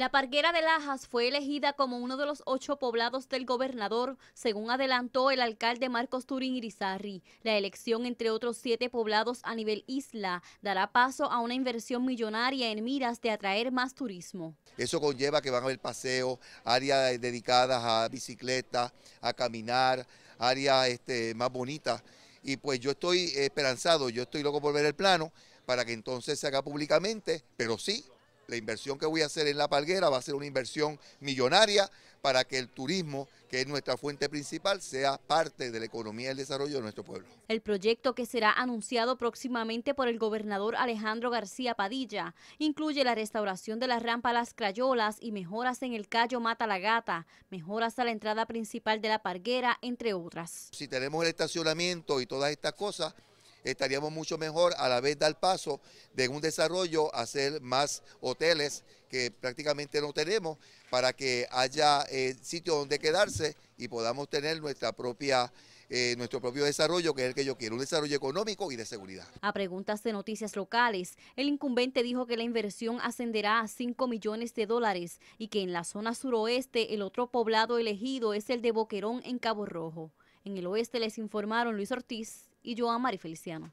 La Parguera de Lajas fue elegida como uno de los ocho poblados del gobernador, según adelantó el alcalde Marcos Turín Irizarri. La elección entre otros siete poblados a nivel isla dará paso a una inversión millonaria en miras de atraer más turismo. Eso conlleva que van a haber paseos, áreas dedicadas a bicicleta, a caminar, áreas este, más bonitas. Y pues yo estoy esperanzado, yo estoy loco por ver el plano para que entonces se haga públicamente, pero sí la inversión que voy a hacer en La parguera va a ser una inversión millonaria para que el turismo, que es nuestra fuente principal, sea parte de la economía y el desarrollo de nuestro pueblo. El proyecto que será anunciado próximamente por el gobernador Alejandro García Padilla incluye la restauración de la rampa Las Crayolas y mejoras en el callo Mata la Gata, mejoras a la entrada principal de la Parguera, entre otras. Si tenemos el estacionamiento y todas estas cosas, estaríamos mucho mejor a la vez dar paso de un desarrollo a hacer más hoteles que prácticamente no tenemos para que haya eh, sitio donde quedarse y podamos tener nuestra propia eh, nuestro propio desarrollo, que es el que yo quiero, un desarrollo económico y de seguridad. A preguntas de noticias locales, el incumbente dijo que la inversión ascenderá a 5 millones de dólares y que en la zona suroeste el otro poblado elegido es el de Boquerón en Cabo Rojo. En el oeste les informaron Luis Ortiz, y a Mari Feliciano.